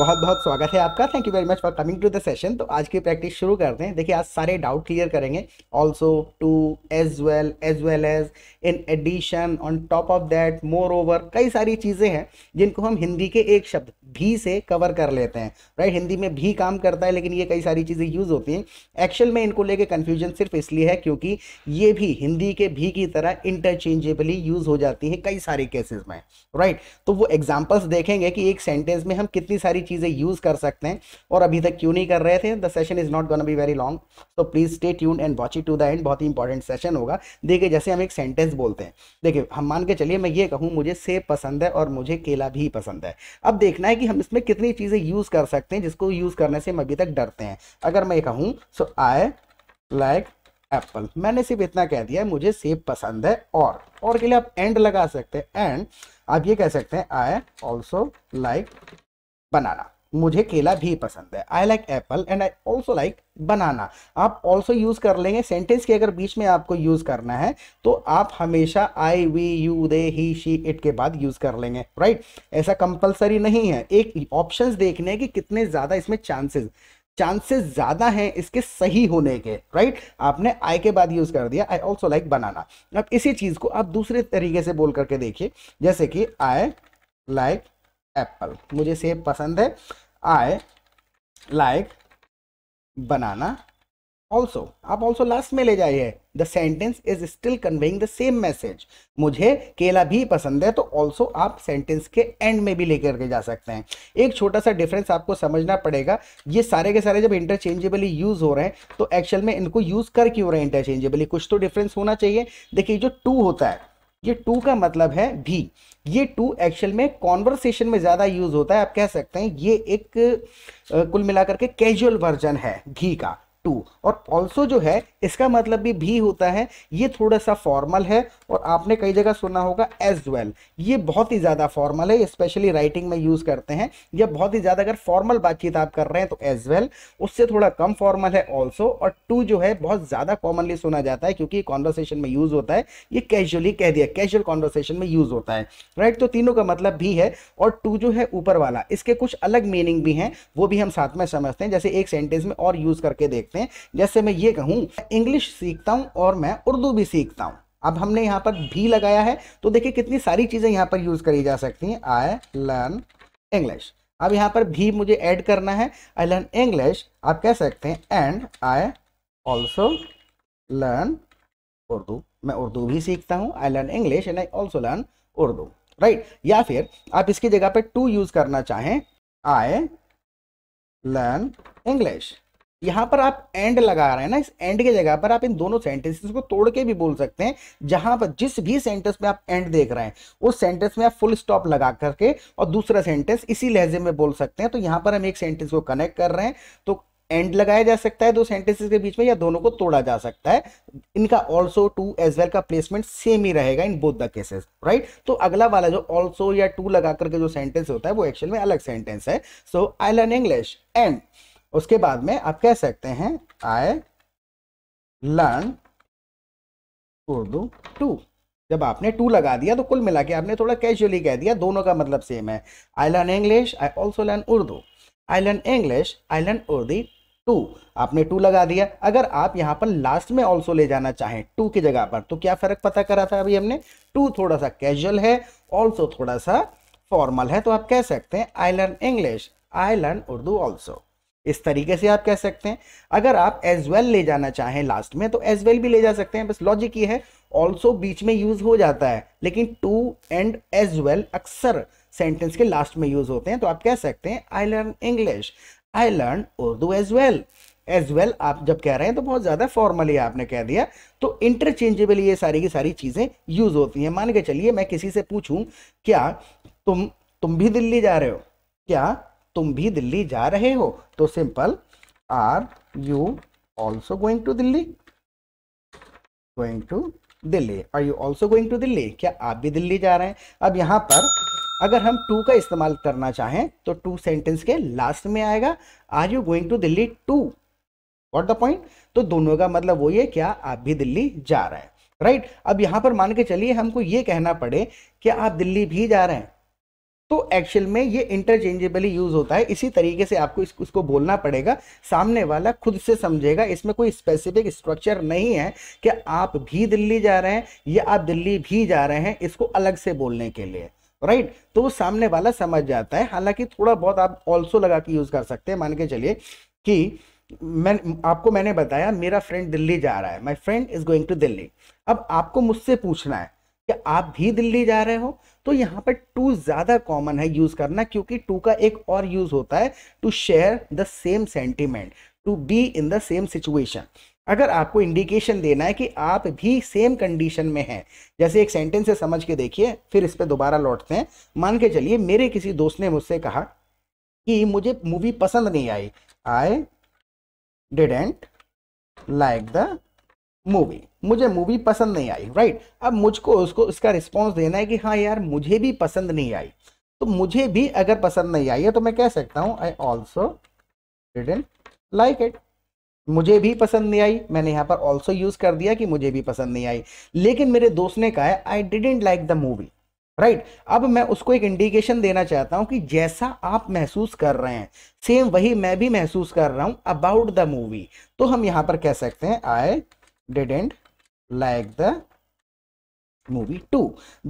बहुत बहुत स्वागत है आपका thank you very much for coming to the session तो आज की प्रैक्टिस शुरू करते हैं देखिए आज सारे डाउट क्लियर करेंगे also too as well as well as in addition on top of that moreover कई सारी चीज़ें हैं जिनको हम हिंदी के एक शब्द भी से कवर कर लेते हैं राइट हिंदी में भी काम करता है लेकिन ये कई सारी चीज़ें यूज़ होती हैं एक्चुअल में इनको लेके कन्फ्यूजन सिर्फ इसलिए है क्योंकि ये भी हिंदी के भी की तरह इंटरचेंजेबली यूज़ हो जाती है कई सारे केसेस में राइट तो वो एग्जाम्पल्स देखेंगे कि एक सेंटेंस में हम कितनी सारी चीज़ें यूज़ कर सकते हैं और अभी तक क्यों नहीं कर रहे थे the session is not gonna be very long so please stay tune and watch it to the end बहुत ही इंपॉर्टेंट सेशन होगा देखिए जैसे हम एक सेंटेंस बोलते हैं देखिए हम मान के चलिए मैं ये कहूँ मुझे सेब पसंद है और मुझे केला भी पसंद है अब देखना है कि हम इसमें कितनी चीज़ें यूज़ कर सकते हैं जिसको यूज़ करने से हम अभी तक डरते हैं अगर मैं ये कहूँ सो आई लाइक एप्पल मैंने सिर्फ इतना कह दिया मुझे सेब पसंद है और और के लिए आप एंड लगा सकते हैं एंड आप ये कह सकते हैं आई ऑल्सो लाइक बनाना मुझे केला भी पसंद है I like apple and I also like banana आप ऑल्सो यूज़ कर लेंगे सेंटेंस के अगर बीच में आपको यूज़ करना है तो आप हमेशा I we you they he she it के बाद यूज़ कर लेंगे राइट ऐसा कंपलसरी नहीं है एक ऑप्शंस देखने कि कितने ज़्यादा इसमें चांसेस चांसेस ज्यादा हैं इसके सही होने के राइट आपने आई के बाद यूज कर दिया आई ऑल्सो लाइक बनाना अब इसी चीज को आप दूसरे तरीके से बोल करके देखिए जैसे कि आई लाइक एप्पल मुझे सेब पसंद है आई लाइक बनाना ऑल्सो आप ऑल्सो लास्ट में ले जाइए the sentence is still conveying the same message मुझे केला भी पसंद है तो ऑल्सो आप सेंटेंस के एंड में भी लेकर के जा सकते हैं एक छोटा सा डिफरेंस आपको समझना पड़ेगा ये सारे के सारे जब इंटरचेंजेबली यूज़ हो रहे हैं तो एक्चुअल में इनको यूज़ कर क्यों रहे हैं इंटरचेंजेबली कुछ तो डिफरेंस होना चाहिए देखिए जो टू होता है ये टू का मतलब है भी ये टू एक्चुअल में कॉन्वर्सेशन में ज़्यादा यूज होता है आप कह सकते हैं ये एक कुल मिलाकर के कैजुअल वर्जन है घी का टू और ऑल्सो जो है इसका मतलब भी भी होता है ये थोड़ा सा फॉर्मल है और आपने कई जगह सुना होगा एज वेल ये बहुत ही ज़्यादा फॉर्मल है स्पेशली राइटिंग में यूज़ करते हैं या बहुत ही ज़्यादा अगर फॉर्मल बातचीत आप कर रहे हैं तो एज वेल उससे थोड़ा कम फॉर्मल है ऑल्सो और टू जो है बहुत ज़्यादा कॉमनली सुना जाता है क्योंकि कॉन्वर्सेशन में यूज़ होता है ये कैजुअली कह दिया कैजुअल कॉन्वर्सेशन में यूज़ होता है राइट तो तीनों का मतलब भी है और टू जो है ऊपर वाला इसके कुछ अलग मीनिंग भी हैं वो भी हम साथ में समझते हैं जैसे एक सेंटेंस में और यूज़ करके देखते सब्जेक्ट हैं जैसे मैं ये कहूँ इंग्लिश सीखता हूँ और मैं उर्दू भी सीखता हूँ अब हमने यहाँ पर भी लगाया है तो देखिए कितनी सारी चीज़ें यहाँ पर यूज़ करी जा सकती हैं आई लर्न इंग्लिश अब यहाँ पर भी मुझे ऐड करना है आई लर्न इंग्लिश आप कह सकते हैं and I also learn Urdu मैं उर्दू भी सीखता हूँ I learn English and I also learn Urdu right या फिर आप इसकी जगह पर टू यूज़ करना चाहें आई लर्न इंग्लिश यहां पर आप एंड लगा रहे हैं ना इस एंड की जगह पर आप इन दोनों सेंटेंसेस को तोड़ के भी बोल सकते हैं जहां पर जिस भी सेंटेंस में आप एंड देख रहे हैं उस सेंटेंस में आप फुल स्टॉप लगा करके और दूसरा सेंटेंस इसी लहजे में बोल सकते हैं तो यहां पर हम एक सेंटेंस को कनेक्ट कर रहे हैं तो एंड लगाया जा सकता है दो सेंटेंसेस के बीच में या दोनों को तोड़ा जा सकता है इनका ऑल्सो टू एज वेल का प्लेसमेंट सेम ही रहेगा in both the cases right तो अगला वाला जो ऑल्सो या टू लगा करके जो सेंटेंस होता है वो एक्चुअल में अलग सेंटेंस है so I learn English and उसके बाद में आप कह सकते हैं आई लर्न उर्दू टू जब आपने टू लगा दिया तो कुल मिला के आपने थोड़ा कैजुअली कह दिया दोनों का मतलब सेम है I learn English I also learn Urdu I learn English I learn Urdu too आपने टू लगा दिया अगर आप यहाँ पर लास्ट में ऑल्सो ले जाना चाहें टू की जगह पर तो क्या फ़र्क पता करा था अभी हमने टू थोड़ा सा कैजुअल है ऑल्सो थोड़ा सा फॉर्मल है तो आप कह सकते हैं I learn English I learn Urdu also इस तरीके से आप कह सकते हैं अगर आप एज वेल well ले जाना चाहें लास्ट में तो एज वेल well भी ले जा सकते हैं बस लॉजिक ये है ऑल्सो बीच में यूज हो जाता है लेकिन टू एंड एज वेल अक्सर सेंटेंस के लास्ट में यूज होते हैं तो आप कह सकते हैं I learn English I learn Urdu as well as well आप जब कह रहे हैं तो बहुत ज़्यादा फॉर्मली आपने कह दिया तो इंटरचेंजेबल ये सारी की सारी चीज़ें यूज़ होती हैं मान के चलिए मैं किसी से पूछूं क्या तुम तुम भी दिल्ली जा रहे हो क्या तुम भी दिल्ली जा रहे हो तो simple are you also going to Delhi going to Delhi are you also going to Delhi क्या आप भी दिल्ली जा रहे हैं अब यहां पर अगर हम टू का इस्तेमाल करना चाहें तो टू सेंटेंस के लास्ट में आएगा are you going to Delhi too what the point तो दोनों का मतलब वो ये क्या आप भी दिल्ली जा रहे हैं राइट right? अब यहां पर मान के चलिए हमको ये कहना पड़े कि आप दिल्ली भी जा रहे हैं तो एक्चुअल में ये इंटरचेंजेबली यूज़ होता है इसी तरीके से आपको इस, इसको बोलना पड़ेगा सामने वाला खुद से समझेगा इसमें कोई स्पेसिफिक स्ट्रक्चर नहीं है कि आप भी दिल्ली जा रहे हैं या आप दिल्ली भी जा रहे हैं इसको अलग से बोलने के लिए राइट right? तो वो सामने वाला समझ जाता है हालांकि थोड़ा बहुत आप ऑल्सो लगा के यूज़ कर सकते हैं मान के चलिए कि मैं आपको मैंने बताया मेरा फ्रेंड दिल्ली जा रहा है my friend is going to Delhi अब आपको मुझसे पूछना है कि आप भी दिल्ली जा रहे हो तो यहाँ पर टू ज़्यादा कॉमन है यूज़ करना क्योंकि टू का एक और यूज़ होता है to share the same sentiment to be in the same situation अगर आपको इंडिकेशन देना है कि आप भी सेम कंडीशन में हैं जैसे एक सेंटेंस से समझ के देखिए फिर इस पर दोबारा लौटते हैं मान के चलिए मेरे किसी दोस्त ने मुझसे कहा कि मुझे मूवी पसंद नहीं आई I didn't like the movie मुझे मूवी पसंद नहीं आई राइट अब मुझको उसको उसका रिस्पॉन्स देना है कि हाँ यार मुझे भी पसंद नहीं आई तो मुझे भी अगर पसंद नहीं आई है तो मैं कह सकता हूँ I also didn't like it मुझे भी पसंद नहीं आई मैंने यहाँ पर ऑल्सो यूज कर दिया कि मुझे भी पसंद नहीं आई लेकिन मेरे दोस्त ने कहा है I didn't like the movie right अब मैं उसको एक इंडिकेशन देना चाहता हूँ कि जैसा आप महसूस कर रहे हैं सेम वही मैं भी महसूस कर रहा हूँ अबाउट द मूवी तो हम यहाँ पर कह सकते हैं I didn't like the movie too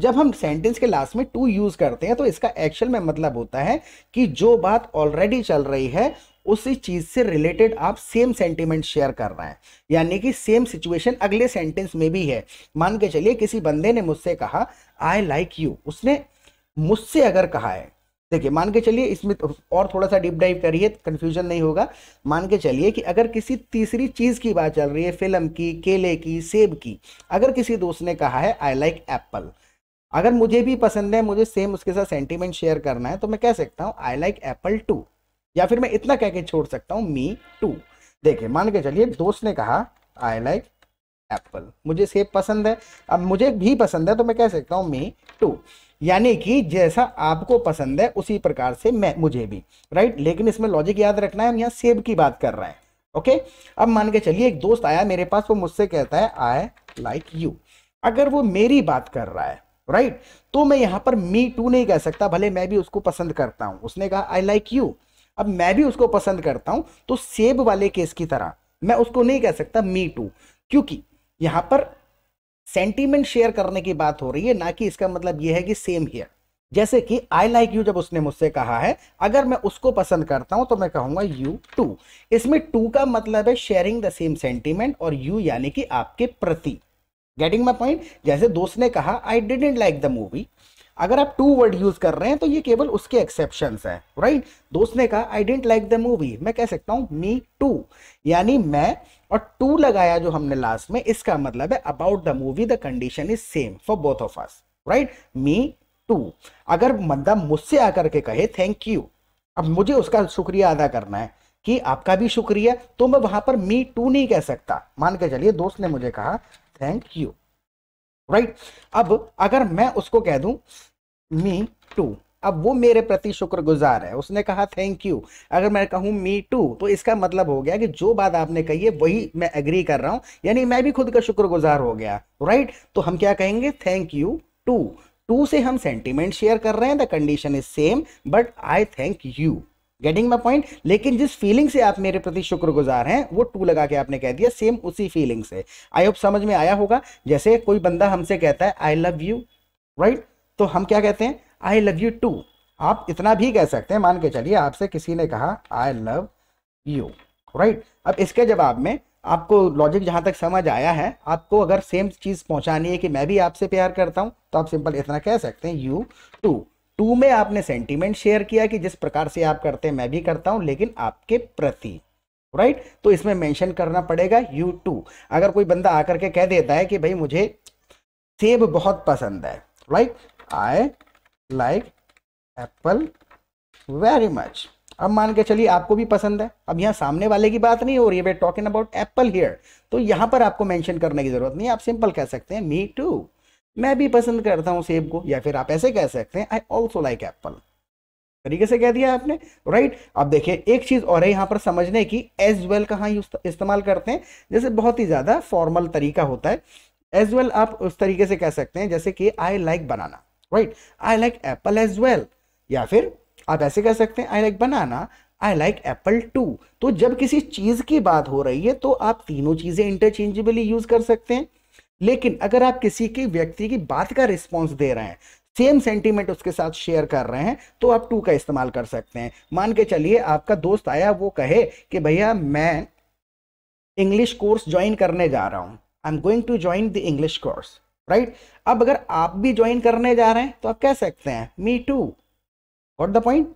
जब हम सेंटेंस के लास्ट में टू यूज करते हैं तो इसका एक्चुअल में मतलब होता है कि जो बात ऑलरेडी चल रही है उसी चीज से रिलेटेड आप सेम सेंटिमेंट शेयर कर रहे हैं यानी कि सेम सिचुएशन अगले सेंटेंस में भी है मान के चलिए किसी बंदे ने मुझसे कहा आई लाइक यू उसने मुझसे अगर कहा है देखिए मान के चलिए इसमें तो और थोड़ा सा डीप डाइव करिए कन्फ्यूजन नहीं होगा मान के चलिए कि अगर किसी तीसरी चीज़ की बात चल रही है फिल्म की केले की सेब की अगर किसी दोस्त ने कहा है आई लाइक एप्पल अगर मुझे भी पसंद है मुझे सेम उसके साथ सेंटिमेंट शेयर करना है तो मैं कह सकता हूँ आई लाइक एप्पल टू या फिर मैं इतना कह के छोड़ सकता हूँ मी टू देखिए मान के चलिए दोस्त ने कहा आई लाइक एप्पल मुझे सेब पसंद है अब मुझे भी पसंद है तो मैं कह सकता हूँ मी टू यानी कि जैसा आपको पसंद है उसी प्रकार से मैं मुझे भी राइट लेकिन इसमें लॉजिक याद रखना है हम यहाँ सेब की बात कर रहे हैं ओके अब मान के चलिए एक दोस्त आया मेरे पास वो मुझसे कहता है आई लाइक यू अगर वो मेरी बात कर रहा है राइट तो मैं यहाँ पर मी टू नहीं कह सकता भले मैं भी उसको पसंद करता हूँ उसने कहा आई लाइक यू अब मैं भी उसको पसंद करता हूँ तो सेब वाले केस की तरह मैं उसको नहीं कह सकता मी टू क्योंकि यहाँ पर सेंटीमेंट शेयर करने की बात हो रही है ना कि इसका मतलब यह है कि सेम हियर जैसे कि आई लाइक यू जब उसने मुझसे कहा है अगर मैं उसको पसंद करता हूं तो मैं कहूंगा यू टू इसमें टू का मतलब है शेयरिंग द सेम सेंटीमेंट और यू यानी कि आपके प्रति गेटिंग माई पॉइंट जैसे दोस्त ने कहा I didn't like the movie अगर आप टू वर्ड यूज कर रहे हैं तो ये केवल उसके एक्सेप्शन है राइट दोस्त ने कहा I didn't like the movie मैं कह सकता हूँ मी टू यानी मैं और टू लगाया जो हमने लास्ट में इसका मतलब है about the movie the condition is same for both of us right me too अगर मंदा मुझसे आकर के कहे थैंक यू अब मुझे उसका शुक्रिया अदा करना है कि आपका भी शुक्रिया तो मैं वहां पर मी टू नहीं कह सकता मान के चलिए दोस्त ने मुझे कहा थैंक यू राइट अब अगर मैं उसको कह दूं मी टू अब वो मेरे प्रति शुक्रगुजार है उसने कहा थैंक यू अगर मैं कहूँ मी टू तो इसका मतलब हो गया कि जो बात आपने कही है वही मैं एग्री कर रहा हूँ यानी मैं भी खुद का शुक्रगुजार हो गया राइट तो हम क्या कहेंगे थैंक यू टू टू से हम सेंटिमेंट शेयर कर रहे हैं the condition is same but I thank you getting my point लेकिन जिस फीलिंग से आप मेरे प्रति शुक्रगुजार हैं वो टू लगा के आपने कह दिया सेम उसी फीलिंग से आई होप समझ में आया होगा जैसे कोई बंदा हमसे कहता है आई लव यू राइट तो हम क्या कहते हैं आई लव यू टू आप इतना भी कह सकते हैं मान के चलिए आपसे किसी ने कहा आई लव यू राइट अब इसके जवाब में आपको लॉजिक जहाँ तक समझ आया है आपको अगर सेम चीज़ पहुँचानी है कि मैं भी आपसे प्यार करता हूँ तो आप सिंपल इतना कह सकते हैं यू टू टू में आपने सेंटीमेंट शेयर किया कि जिस प्रकार से आप करते हैं मैं भी करता हूं लेकिन आपके प्रति राइट तो इसमें मेंशन करना पड़ेगा यू टू अगर कोई बंदा आकर के कह देता है कि भाई मुझे सेब बहुत पसंद है right I like apple very much अब मान के चलिए आपको भी पसंद है अब यहाँ सामने वाले की बात नहीं हो रही है टॉकिंग अबाउट एप्पल हियर तो यहाँ पर आपको मेंशन करने की जरूरत नहीं आप सिंपल कह सकते हैं मी टू मैं भी पसंद करता हूँ सेब को या फिर आप ऐसे कह सकते हैं आई ऑल्सो लाइक एप्पल तरीके से कह दिया आपने राइट right? अब देखिए एक चीज और है यहां पर समझने की एज वेल कहाँ हाँ इस्तेमाल करते हैं जैसे बहुत ही ज्यादा फॉर्मल तरीका होता है एज वेल well आप उस तरीके से कह सकते हैं जैसे कि I like banana right I like apple as well या फिर आप ऐसे कह सकते हैं I like banana I like apple too तो जब किसी चीज की बात हो रही है तो आप तीनों चीजें इंटरचेंजेबली यूज कर सकते हैं लेकिन अगर आप किसी की व्यक्ति की बात का रिस्पॉन्स दे रहे हैं सेम सेंटीमेंट उसके साथ शेयर कर रहे हैं तो आप टू का इस्तेमाल कर सकते हैं मान के चलिए आपका दोस्त आया वो कहे कि भैया मैं इंग्लिश कोर्स ज्वाइन करने जा रहा हूं I am going to join the English course right अब अगर आप भी ज्वाइन करने जा रहे हैं तो आप कह सकते हैं me too what the point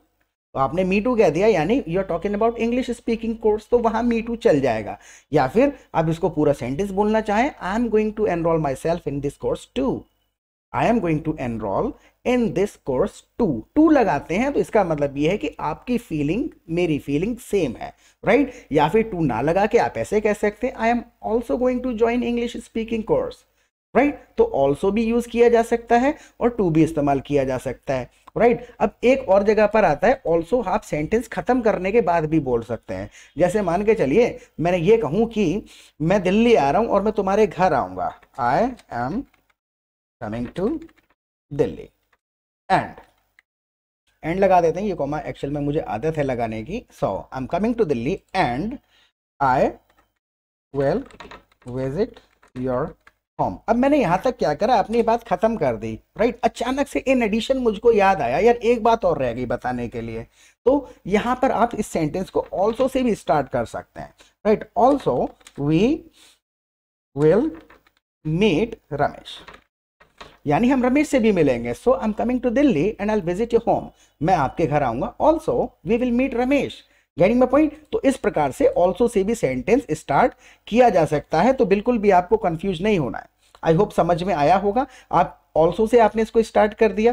तो आपने मी टू कह दिया यानी you are talking about English speaking course तो वहां मी टू चल जाएगा या फिर आप इसको पूरा सेंटेंस बोलना चाहें I am going to enrol myself in this course too I am going to enrol in this course too too लगाते हैं तो इसका मतलब ये है कि आपकी फीलिंग मेरी फीलिंग सेम है राइट right? या फिर टू ना लगा के आप ऐसे कह सकते हैं I am also going to join English speaking course right तो ऑल्सो भी यूज किया जा सकता है और टू भी इस्तेमाल किया जा सकता है राइट अब एक और जगह पर आता है ऑल्सो आप सेंटेंस खत्म करने के बाद भी बोल सकते हैं जैसे मान के चलिए मैंने ये कहूं कि मैं दिल्ली आ रहा हूं और मैं तुम्हारे घर आऊंगा I am coming to Delhi and and लगा देते हैं ये कॉमा एक्चुअल में मुझे आदत है लगाने की so I am coming to Delhi and I will visit your farm अब मैंने यहाँ तक क्या करा अपनी बात खत्म कर दी राइट अचानक से इन एडिशन मुझको याद आया यार एक बात और रह गई बताने के लिए तो यहाँ पर आप इस सेंटेंस को ऑल्सो से भी स्टार्ट कर सकते हैं right also we will meet Ramesh यानी हम रमेश से भी मिलेंगे so I am coming to Delhi and I visit your home मैं आपके घर आऊंगा also we will meet Ramesh getting my point तो इस प्रकार से ऑल्सो से भी सेंटेंस स्टार्ट किया जा सकता है तो बिल्कुल भी आपको कंफ्यूज नहीं होना है आई होप समझ में आया होगा आप ऑल्सो से आपने इसको स्टार्ट कर दिया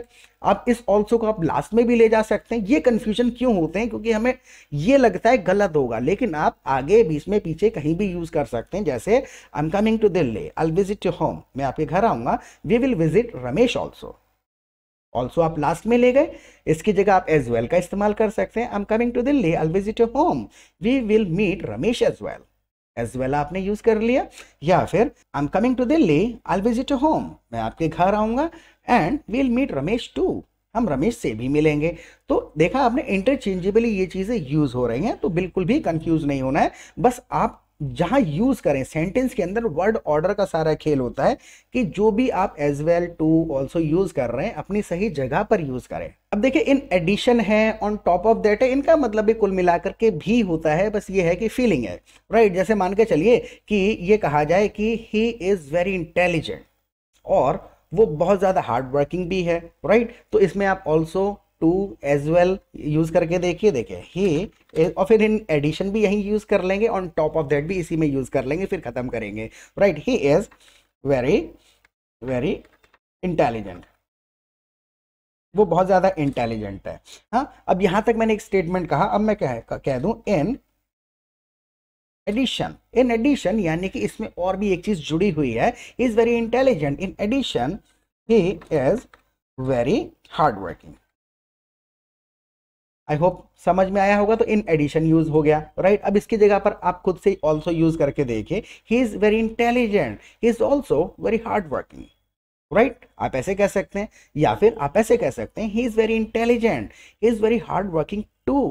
आप इस ऑल्सो को आप लास्ट में भी ले जा सकते हैं ये कन्फ्यूजन क्यों होते हैं क्योंकि हमें ये लगता है गलत होगा लेकिन आप आगे बीच में पीछे कहीं भी यूज़ कर सकते हैं जैसे I am coming to Delhi I visit your home मैं आपके घर आऊंगा we will visit Ramesh also also आप लास्ट में ले गए इसकी जगह आप एज वेल का इस्तेमाल कर सकते हैं I am coming to Delhi I visit your home we will meet Ramesh as well as well आपने यूज कर लिया या फिर I am coming to Delhi I visit your home मैं आपके घर आऊंगा and we'll meet Ramesh too हम रमेश से भी मिलेंगे तो देखा आपने इंटरचेंजेबली ये चीज़ें यूज़ हो रही हैं तो बिल्कुल भी कंफ्यूज नहीं होना है बस आप जहां यूज करें सेंटेंस के अंदर वर्ड ऑर्डर का सारा खेल होता है कि जो भी आप as well too also use कर रहे हैं अपनी सही जगह पर यूज करें अब देखिए इन एडिशन है ऑन टॉप ऑफ दैट है इनका मतलब भी कुल मिलाकर के भी होता है बस ये है कि फीलिंग है राइट right? जैसे मान के चलिए कि ये कहा जाए कि ही इज वेरी इंटेलिजेंट और वो बहुत ज़्यादा हार्ड वर्किंग भी है राइट right? तो इसमें आप also too as well use करके देखिए देखिए ही और फिर इन एडिशन भी यहीं यूज कर लेंगे ऑन टॉप ऑफ दैट भी इसी में यूज कर लेंगे फिर खत्म करेंगे right he is very very intelligent वो बहुत ज़्यादा इंटेलिजेंट है हाँ अब यहां तक मैंने एक स्टेटमेंट कहा अब मैं कह कह दू इन एडिशन इन एडिशन यानी कि इसमें और भी एक चीज़ जुड़ी हुई है is very intelligent in addition he is very hard working I hope समझ में आया होगा तो इन एडिशन यूज हो गया राइट right? अब इसकी जगह पर आप खुद से ऑल्सो यूज करके देखिए he is very intelligent he is also very hard working right आप ऐसे कह सकते हैं या फिर आप ऐसे कह सकते हैं he is very intelligent he is very hard working too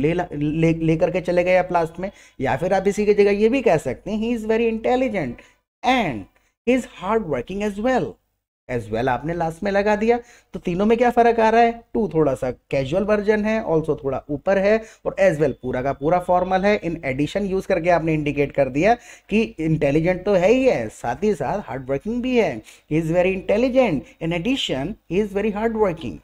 ले ले लेकर के चले गए आप लास्ट में या फिर आप इसी की जगह ये भी कह सकते हैं he is very intelligent and he is hard working as well as well well. आपने लास्ट में लगा दिया तो तीनों में क्या फर्क आ रहा है टू थोड़ा सा कैजुअल वर्जन है ऑल्सो थोड़ा ऊपर है और एज वेल well, पूरा का पूरा फॉर्मल है इन एडिशन यूज करके आपने इंडिकेट कर दिया कि इंटेलिजेंट तो है ही है साथ ही साथ हार्ड वर्किंग भी है he is very intelligent in addition he is very hard working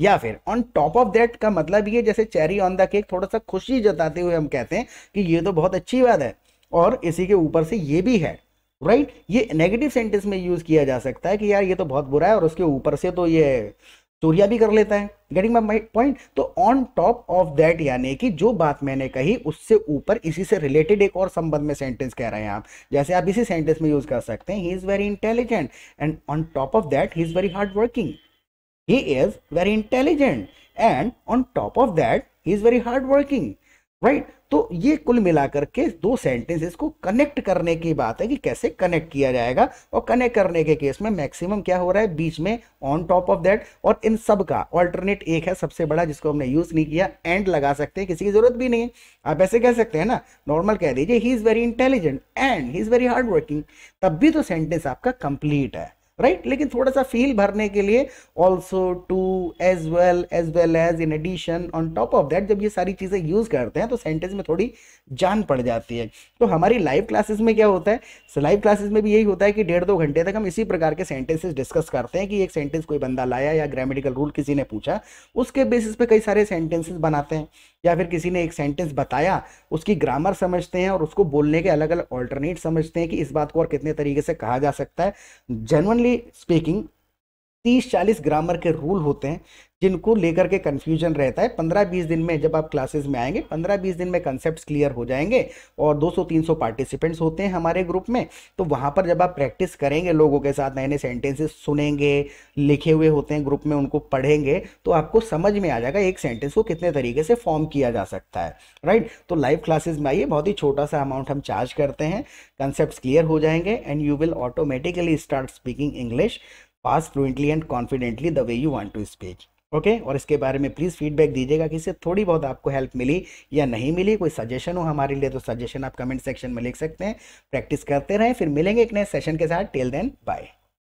या फिर ऑन टॉप ऑफ दैट का मतलब ये जैसे चेरी ऑन द केक थोड़ा सा खुशी जताते हुए हम कहते हैं कि ये तो बहुत अच्छी बात है और इसी के ऊपर से ये भी है राइट right? ये नेगेटिव सेंटेंस में यूज किया जा सकता है कि यार ये तो बहुत बुरा है और उसके ऊपर से तो ये चोरिया भी कर लेता है गेटिंग माई पॉइंट तो ऑन टॉप ऑफ दैट यानी कि जो बात मैंने कही उससे ऊपर इसी से रिलेटेड एक और संबंध में सेंटेंस कह रहे हैं आप जैसे आप इसी सेंटेंस में यूज कर सकते हैं he is very intelligent and on top of that he is very hard working he is very intelligent and on top of that he is very hard working right तो ये कुल मिलाकर के दो सेंटेंसेस को कनेक्ट करने की बात है कि कैसे कनेक्ट किया जाएगा और कनेक्ट करने के केस में मैक्सिमम क्या हो रहा है बीच में ऑन टॉप ऑफ दैट और इन सब का ऑल्टरनेट एक है सबसे बड़ा जिसको हमने यूज नहीं किया एंड लगा सकते हैं किसी की जरूरत भी नहीं है आप ऐसे कह सकते हैं ना नॉर्मल कह दीजिए he is very intelligent and he is very hard working तब भी तो सेंटेंस आपका कंप्लीट है राइट लेकिन थोड़ा सा फील भरने के लिए also too as well as well as in addition on top of that जब ये सारी चीज़ें यूज़ करते हैं तो सेंटेंस में थोड़ी जान पड़ जाती है तो हमारी लाइव क्लासेस में क्या होता है लाइव क्लासेस में भी यही होता है कि डेढ़ दो घंटे तक हम इसी प्रकार के सेंटेंसेस डिस्कस करते हैं कि एक सेंटेंस कोई बंदा लाया या ग्रामेटिकल रूल किसी ने पूछा उसके बेसिस पे कई सारे सेंटेंसेस बनाते हैं या फिर किसी ने एक सेंटेंस बताया उसकी ग्रामर समझते हैं और उसको बोलने के अलग अलग ऑल्टरनेट समझते हैं कि इस बात को और कितने तरीके से कहा जा सकता है जेनवनली स्पीकिंग तीस चालीस ग्रामर के रूल होते हैं जिनको लेकर के कन्फ्यूजन रहता है पंद्रह बीस दिन में जब आप क्लासेस में आएंगे पंद्रह बीस दिन में कंसेप्ट क्लियर हो जाएंगे और दो सौ तीन सौ पार्टिसिपेंट्स होते हैं हमारे ग्रुप में तो वहाँ पर जब आप प्रैक्टिस करेंगे लोगों के साथ नए नए सेंटेंसेस सुनेंगे लिखे हुए होते हैं ग्रुप में उनको पढ़ेंगे तो आपको समझ में आ जाएगा एक सेंटेंस को कितने तरीके से फॉर्म किया जा सकता है राइट तो लाइव क्लासेज में आइए बहुत ही छोटा सा अमाउंट हम चार्ज करते हैं कंसेप्ट क्लियर हो जाएंगे and you will automatically start speaking English पास fluently and confidently the way you want to speak okay और इसके बारे में प्लीज़ फीडबैक दीजिएगा कि इससे थोड़ी बहुत आपको हेल्प मिली या नहीं मिली कोई सजेशन हो हमारे लिए तो सजेशन आप कमेंट सेक्शन में लिख सकते हैं प्रैक्टिस करते रहें फिर मिलेंगे एक नए सेशन के साथ टेल देन बाय